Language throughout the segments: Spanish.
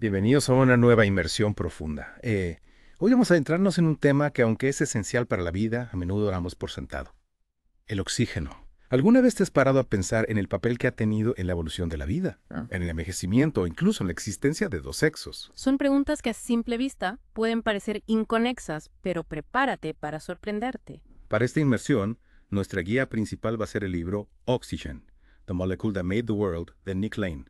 Bienvenidos a una nueva inmersión profunda. Eh, hoy vamos a adentrarnos en un tema que aunque es esencial para la vida, a menudo damos por sentado. El oxígeno. ¿Alguna vez te has parado a pensar en el papel que ha tenido en la evolución de la vida, ah. en el envejecimiento o incluso en la existencia de dos sexos? Son preguntas que a simple vista pueden parecer inconexas, pero prepárate para sorprenderte. Para esta inmersión, nuestra guía principal va a ser el libro Oxygen, The Molecule That Made the World, de Nick Lane.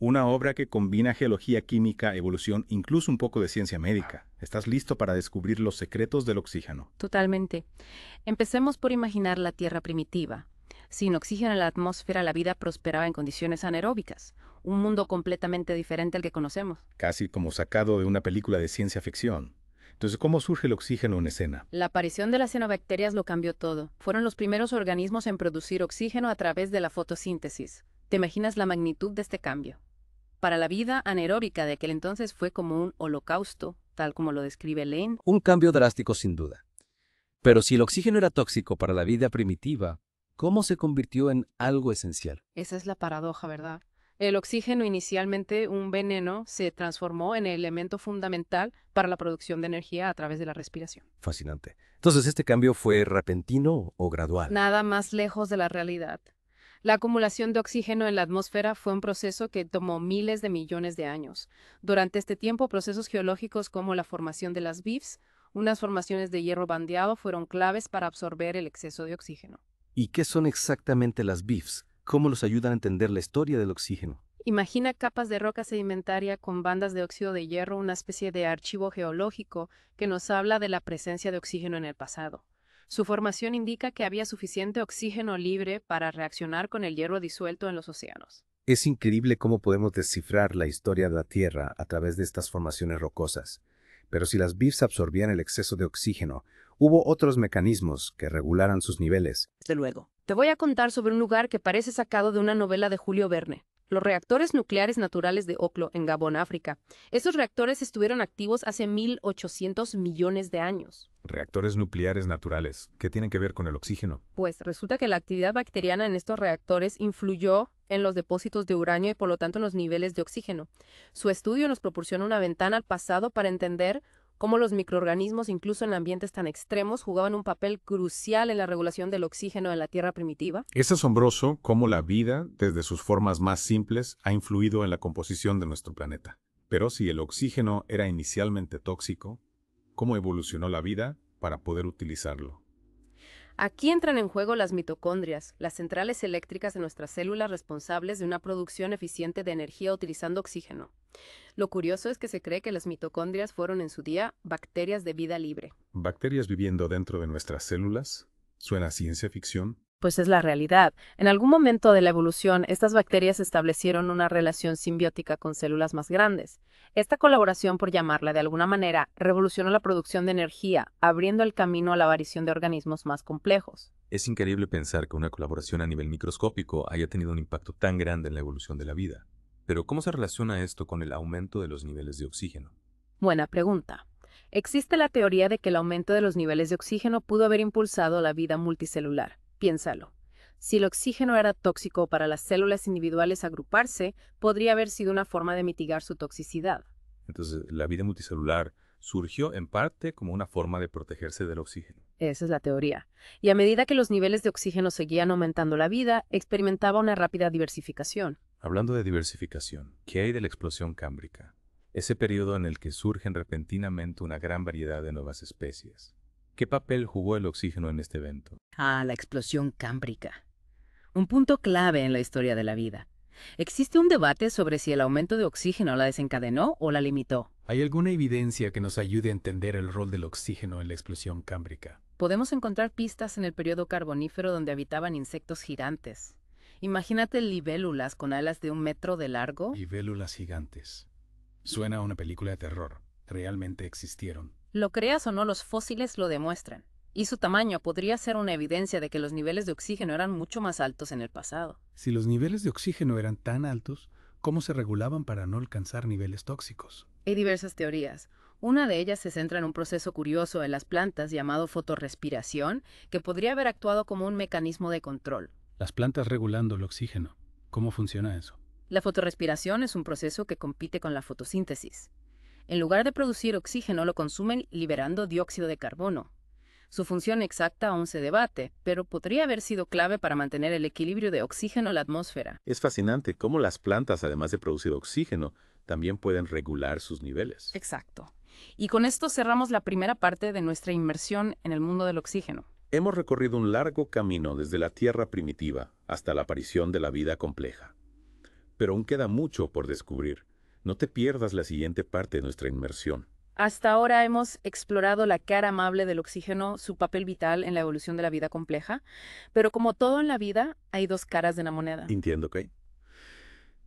Una obra que combina geología química, evolución, incluso un poco de ciencia médica. Estás listo para descubrir los secretos del oxígeno. Totalmente. Empecemos por imaginar la Tierra primitiva. Sin oxígeno en la atmósfera, la vida prosperaba en condiciones anaeróbicas. Un mundo completamente diferente al que conocemos. Casi como sacado de una película de ciencia ficción. Entonces, ¿cómo surge el oxígeno en escena? La aparición de las cianobacterias lo cambió todo. Fueron los primeros organismos en producir oxígeno a través de la fotosíntesis. ¿Te imaginas la magnitud de este cambio? Para la vida anaeróbica de aquel entonces fue como un holocausto, tal como lo describe Lane. Un cambio drástico sin duda. Pero si el oxígeno era tóxico para la vida primitiva, ¿cómo se convirtió en algo esencial? Esa es la paradoja, ¿verdad? El oxígeno, inicialmente un veneno, se transformó en el elemento fundamental para la producción de energía a través de la respiración. Fascinante. Entonces, ¿este cambio fue repentino o gradual? Nada más lejos de la realidad. La acumulación de oxígeno en la atmósfera fue un proceso que tomó miles de millones de años. Durante este tiempo, procesos geológicos como la formación de las BIFs, unas formaciones de hierro bandeado, fueron claves para absorber el exceso de oxígeno. ¿Y qué son exactamente las BIFs? ¿Cómo los ayudan a entender la historia del oxígeno? Imagina capas de roca sedimentaria con bandas de óxido de hierro, una especie de archivo geológico que nos habla de la presencia de oxígeno en el pasado. Su formación indica que había suficiente oxígeno libre para reaccionar con el hierro disuelto en los océanos. Es increíble cómo podemos descifrar la historia de la Tierra a través de estas formaciones rocosas. Pero si las BIFs absorbían el exceso de oxígeno, hubo otros mecanismos que regularan sus niveles. Desde luego. Te voy a contar sobre un lugar que parece sacado de una novela de Julio Verne, los reactores nucleares naturales de Oklo, en Gabón, África. Esos reactores estuvieron activos hace 1.800 millones de años. Reactores nucleares naturales, ¿qué tienen que ver con el oxígeno? Pues resulta que la actividad bacteriana en estos reactores influyó en los depósitos de uranio y por lo tanto en los niveles de oxígeno. Su estudio nos proporciona una ventana al pasado para entender cómo los microorganismos, incluso en ambientes tan extremos, jugaban un papel crucial en la regulación del oxígeno en la Tierra primitiva. Es asombroso cómo la vida, desde sus formas más simples, ha influido en la composición de nuestro planeta. Pero si el oxígeno era inicialmente tóxico, ¿cómo evolucionó la vida para poder utilizarlo? Aquí entran en juego las mitocondrias, las centrales eléctricas de nuestras células responsables de una producción eficiente de energía utilizando oxígeno. Lo curioso es que se cree que las mitocondrias fueron en su día bacterias de vida libre. ¿Bacterias viviendo dentro de nuestras células? ¿Suena ciencia ficción? Pues es la realidad. En algún momento de la evolución, estas bacterias establecieron una relación simbiótica con células más grandes. Esta colaboración, por llamarla de alguna manera, revolucionó la producción de energía, abriendo el camino a la aparición de organismos más complejos. Es increíble pensar que una colaboración a nivel microscópico haya tenido un impacto tan grande en la evolución de la vida. Pero ¿cómo se relaciona esto con el aumento de los niveles de oxígeno? Buena pregunta. Existe la teoría de que el aumento de los niveles de oxígeno pudo haber impulsado la vida multicelular. Piénsalo. Si el oxígeno era tóxico para las células individuales agruparse, podría haber sido una forma de mitigar su toxicidad. Entonces, la vida multicelular surgió en parte como una forma de protegerse del oxígeno. Esa es la teoría. Y a medida que los niveles de oxígeno seguían aumentando la vida, experimentaba una rápida diversificación. Hablando de diversificación, ¿qué hay de la explosión cámbrica? Ese periodo en el que surgen repentinamente una gran variedad de nuevas especies. ¿Qué papel jugó el oxígeno en este evento? Ah, la explosión cámbrica. Un punto clave en la historia de la vida. Existe un debate sobre si el aumento de oxígeno la desencadenó o la limitó. ¿Hay alguna evidencia que nos ayude a entender el rol del oxígeno en la explosión cámbrica? Podemos encontrar pistas en el periodo carbonífero donde habitaban insectos gigantes, Imagínate libélulas con alas de un metro de largo. Libélulas gigantes. Suena a una película de terror. Realmente existieron. Lo creas o no, los fósiles lo demuestran. Y su tamaño podría ser una evidencia de que los niveles de oxígeno eran mucho más altos en el pasado. Si los niveles de oxígeno eran tan altos, ¿cómo se regulaban para no alcanzar niveles tóxicos? Hay diversas teorías. Una de ellas se centra en un proceso curioso en las plantas llamado fotorrespiración, que podría haber actuado como un mecanismo de control las plantas regulando el oxígeno. ¿Cómo funciona eso? La fotorrespiración es un proceso que compite con la fotosíntesis. En lugar de producir oxígeno, lo consumen liberando dióxido de carbono. Su función exacta aún se debate, pero podría haber sido clave para mantener el equilibrio de oxígeno en la atmósfera. Es fascinante cómo las plantas, además de producir oxígeno, también pueden regular sus niveles. Exacto. Y con esto cerramos la primera parte de nuestra inmersión en el mundo del oxígeno. Hemos recorrido un largo camino desde la tierra primitiva hasta la aparición de la vida compleja. Pero aún queda mucho por descubrir. No te pierdas la siguiente parte de nuestra inmersión. Hasta ahora hemos explorado la cara amable del oxígeno, su papel vital en la evolución de la vida compleja, pero como todo en la vida, hay dos caras de la moneda. Entiendo, ¿ok?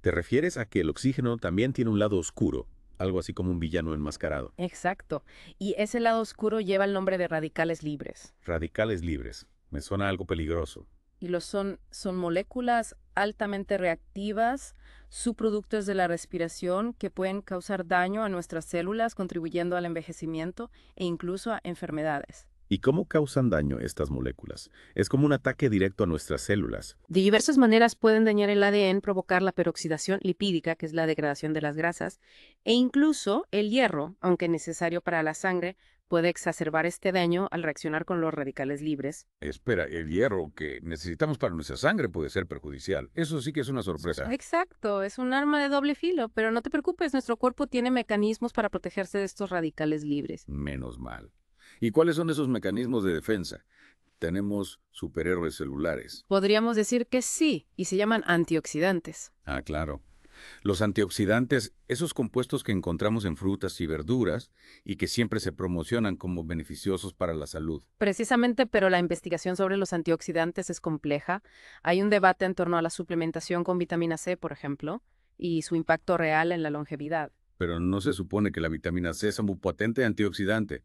Te refieres a que el oxígeno también tiene un lado oscuro, algo así como un villano enmascarado. Exacto. Y ese lado oscuro lleva el nombre de radicales libres. Radicales libres. Me suena algo peligroso. Y lo son, son moléculas altamente reactivas, subproductos de la respiración que pueden causar daño a nuestras células, contribuyendo al envejecimiento e incluso a enfermedades. ¿Y cómo causan daño estas moléculas? Es como un ataque directo a nuestras células. De diversas maneras pueden dañar el ADN, provocar la peroxidación lipídica, que es la degradación de las grasas, e incluso el hierro, aunque necesario para la sangre, puede exacerbar este daño al reaccionar con los radicales libres. Espera, el hierro que necesitamos para nuestra sangre puede ser perjudicial. Eso sí que es una sorpresa. Exacto, es un arma de doble filo, pero no te preocupes, nuestro cuerpo tiene mecanismos para protegerse de estos radicales libres. Menos mal. ¿Y cuáles son esos mecanismos de defensa? Tenemos superhéroes celulares. Podríamos decir que sí, y se llaman antioxidantes. Ah, claro. Los antioxidantes, esos compuestos que encontramos en frutas y verduras y que siempre se promocionan como beneficiosos para la salud. Precisamente, pero la investigación sobre los antioxidantes es compleja. Hay un debate en torno a la suplementación con vitamina C, por ejemplo, y su impacto real en la longevidad. Pero no se supone que la vitamina C es un potente antioxidante.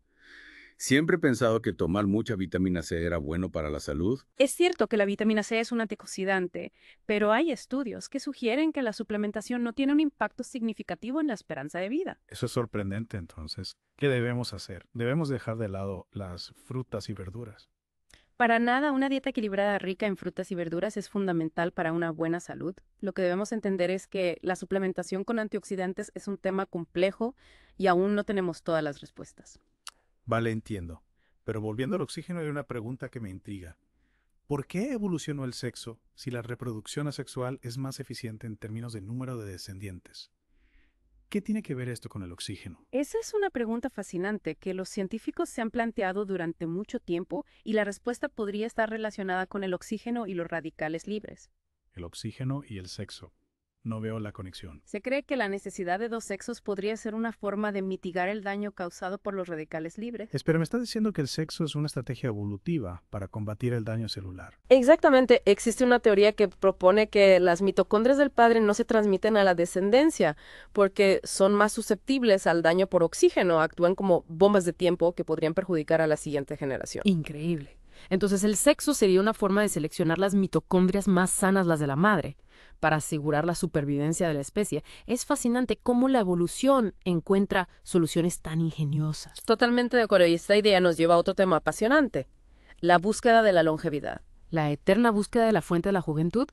Siempre he pensado que tomar mucha vitamina C era bueno para la salud. Es cierto que la vitamina C es un antioxidante, pero hay estudios que sugieren que la suplementación no tiene un impacto significativo en la esperanza de vida. Eso es sorprendente, entonces. ¿Qué debemos hacer? Debemos dejar de lado las frutas y verduras. Para nada, una dieta equilibrada rica en frutas y verduras es fundamental para una buena salud. Lo que debemos entender es que la suplementación con antioxidantes es un tema complejo y aún no tenemos todas las respuestas. Vale, entiendo. Pero volviendo al oxígeno hay una pregunta que me intriga. ¿Por qué evolucionó el sexo si la reproducción asexual es más eficiente en términos de número de descendientes? ¿Qué tiene que ver esto con el oxígeno? Esa es una pregunta fascinante que los científicos se han planteado durante mucho tiempo y la respuesta podría estar relacionada con el oxígeno y los radicales libres. El oxígeno y el sexo. No veo la conexión. Se cree que la necesidad de dos sexos podría ser una forma de mitigar el daño causado por los radicales libres. Espera, me estás diciendo que el sexo es una estrategia evolutiva para combatir el daño celular. Exactamente. Existe una teoría que propone que las mitocondrias del padre no se transmiten a la descendencia porque son más susceptibles al daño por oxígeno. Actúan como bombas de tiempo que podrían perjudicar a la siguiente generación. Increíble. Entonces el sexo sería una forma de seleccionar las mitocondrias más sanas, las de la madre, para asegurar la supervivencia de la especie. Es fascinante cómo la evolución encuentra soluciones tan ingeniosas. Totalmente de acuerdo, y esta idea nos lleva a otro tema apasionante, la búsqueda de la longevidad. La eterna búsqueda de la fuente de la juventud.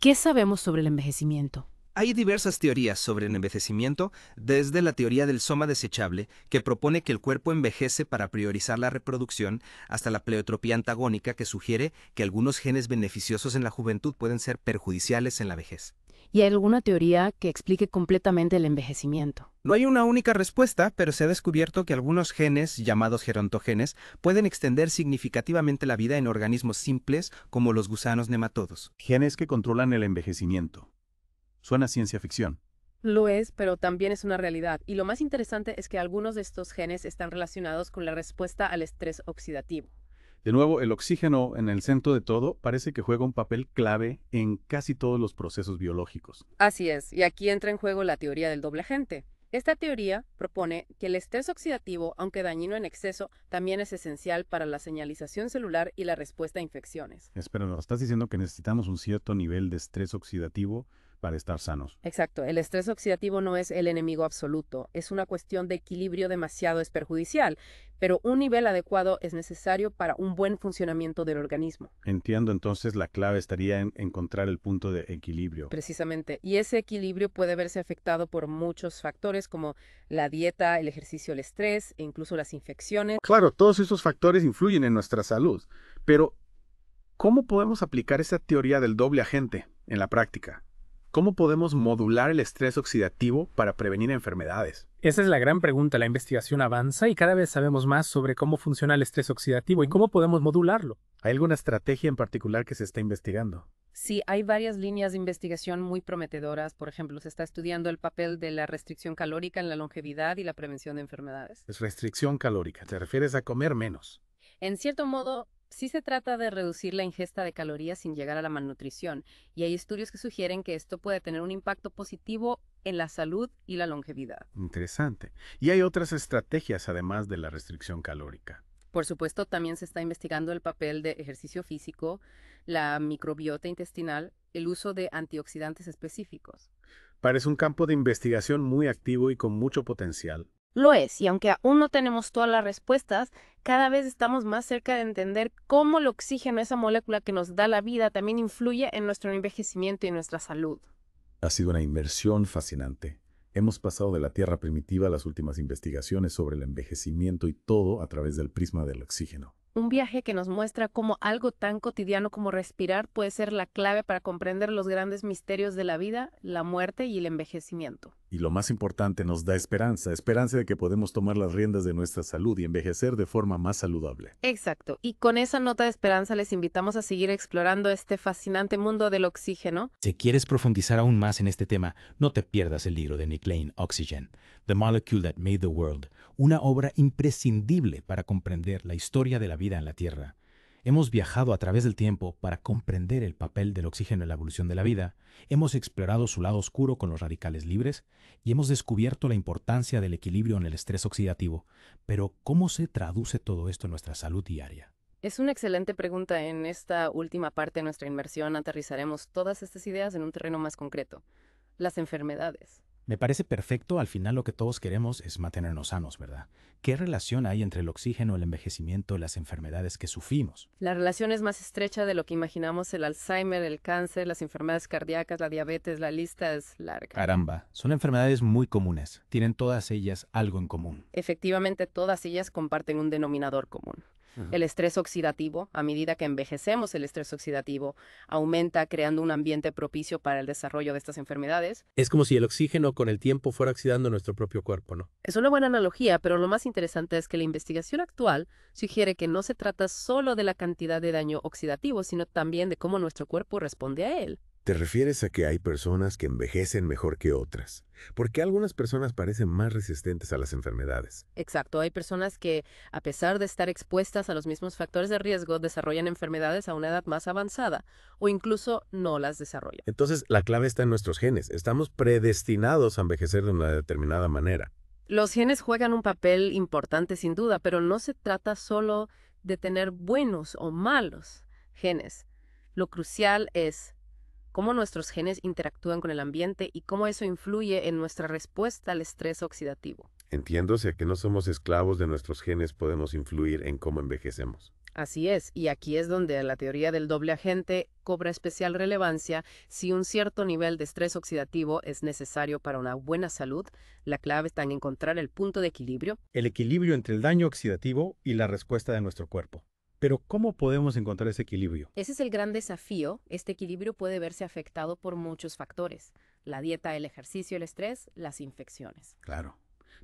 ¿Qué sabemos sobre el envejecimiento? Hay diversas teorías sobre el envejecimiento, desde la teoría del soma desechable, que propone que el cuerpo envejece para priorizar la reproducción, hasta la pleiotropía antagónica, que sugiere que algunos genes beneficiosos en la juventud pueden ser perjudiciales en la vejez. ¿Y hay alguna teoría que explique completamente el envejecimiento? No hay una única respuesta, pero se ha descubierto que algunos genes, llamados gerontogenes, pueden extender significativamente la vida en organismos simples como los gusanos nematodos. Genes que controlan el envejecimiento. Suena ciencia ficción. Lo es, pero también es una realidad. Y lo más interesante es que algunos de estos genes están relacionados con la respuesta al estrés oxidativo. De nuevo, el oxígeno en el centro de todo parece que juega un papel clave en casi todos los procesos biológicos. Así es, y aquí entra en juego la teoría del doble agente. Esta teoría propone que el estrés oxidativo, aunque dañino en exceso, también es esencial para la señalización celular y la respuesta a infecciones. Espera, ¿nos estás diciendo que necesitamos un cierto nivel de estrés oxidativo para estar sanos. Exacto. El estrés oxidativo no es el enemigo absoluto. Es una cuestión de equilibrio demasiado es perjudicial, pero un nivel adecuado es necesario para un buen funcionamiento del organismo. Entiendo, entonces la clave estaría en encontrar el punto de equilibrio. Precisamente. Y ese equilibrio puede verse afectado por muchos factores como la dieta, el ejercicio, el estrés e incluso las infecciones. Claro, todos esos factores influyen en nuestra salud, pero ¿cómo podemos aplicar esa teoría del doble agente en la práctica? ¿Cómo podemos modular el estrés oxidativo para prevenir enfermedades? Esa es la gran pregunta. La investigación avanza y cada vez sabemos más sobre cómo funciona el estrés oxidativo y cómo podemos modularlo. ¿Hay alguna estrategia en particular que se está investigando? Sí, hay varias líneas de investigación muy prometedoras. Por ejemplo, se está estudiando el papel de la restricción calórica en la longevidad y la prevención de enfermedades. Es restricción calórica. Te refieres a comer menos. En cierto modo, Sí se trata de reducir la ingesta de calorías sin llegar a la malnutrición, y hay estudios que sugieren que esto puede tener un impacto positivo en la salud y la longevidad. Interesante. Y hay otras estrategias además de la restricción calórica. Por supuesto, también se está investigando el papel de ejercicio físico, la microbiota intestinal, el uso de antioxidantes específicos. Parece un campo de investigación muy activo y con mucho potencial. Lo es, y aunque aún no tenemos todas las respuestas, cada vez estamos más cerca de entender cómo el oxígeno, esa molécula que nos da la vida, también influye en nuestro envejecimiento y nuestra salud. Ha sido una inmersión fascinante. Hemos pasado de la Tierra primitiva a las últimas investigaciones sobre el envejecimiento y todo a través del prisma del oxígeno. Un viaje que nos muestra cómo algo tan cotidiano como respirar puede ser la clave para comprender los grandes misterios de la vida, la muerte y el envejecimiento y lo más importante, nos da esperanza, esperanza de que podemos tomar las riendas de nuestra salud y envejecer de forma más saludable. Exacto, y con esa nota de esperanza les invitamos a seguir explorando este fascinante mundo del oxígeno. Si quieres profundizar aún más en este tema, no te pierdas el libro de Nick Lane, Oxygen, The Molecule That Made the World, una obra imprescindible para comprender la historia de la vida en la Tierra. Hemos viajado a través del tiempo para comprender el papel del oxígeno en la evolución de la vida, hemos explorado su lado oscuro con los radicales libres y hemos descubierto la importancia del equilibrio en el estrés oxidativo. Pero, ¿cómo se traduce todo esto en nuestra salud diaria? Es una excelente pregunta. En esta última parte de nuestra inmersión aterrizaremos todas estas ideas en un terreno más concreto, las enfermedades. Me parece perfecto, al final lo que todos queremos es mantenernos sanos, ¿verdad? ¿Qué relación hay entre el oxígeno, el envejecimiento y las enfermedades que sufrimos? La relación es más estrecha de lo que imaginamos. El Alzheimer, el cáncer, las enfermedades cardíacas, la diabetes, la lista es larga. Caramba, son enfermedades muy comunes. Tienen todas ellas algo en común. Efectivamente, todas ellas comparten un denominador común. El estrés oxidativo, a medida que envejecemos, el estrés oxidativo aumenta creando un ambiente propicio para el desarrollo de estas enfermedades. Es como si el oxígeno con el tiempo fuera oxidando nuestro propio cuerpo, ¿no? Es una buena analogía, pero lo más interesante es que la investigación actual sugiere que no se trata solo de la cantidad de daño oxidativo, sino también de cómo nuestro cuerpo responde a él. Te refieres a que hay personas que envejecen mejor que otras, porque algunas personas parecen más resistentes a las enfermedades. Exacto, hay personas que, a pesar de estar expuestas a los mismos factores de riesgo, desarrollan enfermedades a una edad más avanzada o incluso no las desarrollan. Entonces, la clave está en nuestros genes. Estamos predestinados a envejecer de una determinada manera. Los genes juegan un papel importante sin duda, pero no se trata solo de tener buenos o malos genes. Lo crucial es cómo nuestros genes interactúan con el ambiente y cómo eso influye en nuestra respuesta al estrés oxidativo. Entiéndose que no somos esclavos de nuestros genes, podemos influir en cómo envejecemos. Así es, y aquí es donde la teoría del doble agente cobra especial relevancia si un cierto nivel de estrés oxidativo es necesario para una buena salud. La clave está en encontrar el punto de equilibrio. El equilibrio entre el daño oxidativo y la respuesta de nuestro cuerpo. Pero ¿cómo podemos encontrar ese equilibrio? Ese es el gran desafío. Este equilibrio puede verse afectado por muchos factores. La dieta, el ejercicio, el estrés, las infecciones. Claro.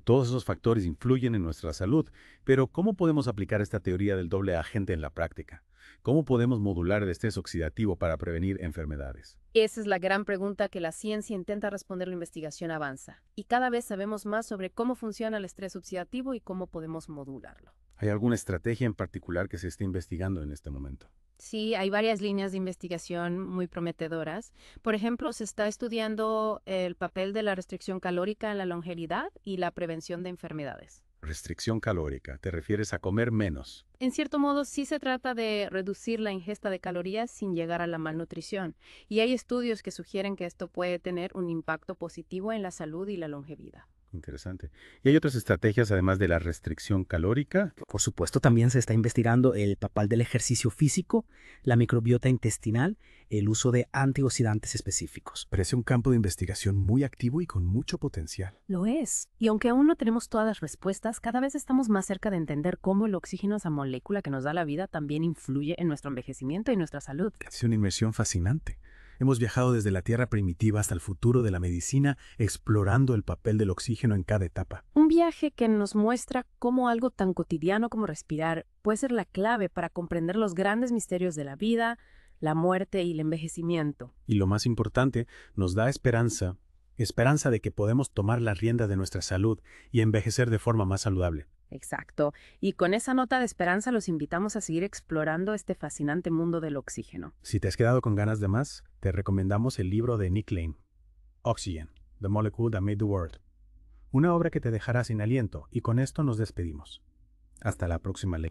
Todos esos factores influyen en nuestra salud, pero ¿cómo podemos aplicar esta teoría del doble agente en la práctica? ¿Cómo podemos modular el estrés oxidativo para prevenir enfermedades? Esa es la gran pregunta que la ciencia intenta responder la investigación avanza, y cada vez sabemos más sobre cómo funciona el estrés oxidativo y cómo podemos modularlo. ¿Hay alguna estrategia en particular que se esté investigando en este momento? Sí, hay varias líneas de investigación muy prometedoras. Por ejemplo, se está estudiando el papel de la restricción calórica en la longevidad y la prevención de enfermedades. Restricción calórica, te refieres a comer menos. En cierto modo, sí se trata de reducir la ingesta de calorías sin llegar a la malnutrición, y hay estudios que sugieren que esto puede tener un impacto positivo en la salud y la longevidad. Interesante. ¿Y hay otras estrategias además de la restricción calórica? Por supuesto, también se está investigando el papel del ejercicio físico, la microbiota intestinal, el uso de antioxidantes específicos. Parece un campo de investigación muy activo y con mucho potencial. Lo es. Y aunque aún no tenemos todas las respuestas, cada vez estamos más cerca de entender cómo el oxígeno, esa molécula que nos da la vida, también influye en nuestro envejecimiento y nuestra salud. Es una inversión fascinante. Hemos viajado desde la Tierra primitiva hasta el futuro de la medicina, explorando el papel del oxígeno en cada etapa. Un viaje que nos muestra cómo algo tan cotidiano como respirar puede ser la clave para comprender los grandes misterios de la vida, la muerte y el envejecimiento. Y lo más importante, nos da esperanza esperanza de que podemos tomar las riendas de nuestra salud y envejecer de forma más saludable. Exacto. Y con esa nota de esperanza los invitamos a seguir explorando este fascinante mundo del oxígeno. Si te has quedado con ganas de más, te recomendamos el libro de Nick Lane, Oxygen, The Molecule That Made the World. Una obra que te dejará sin aliento y con esto nos despedimos. Hasta la próxima lección.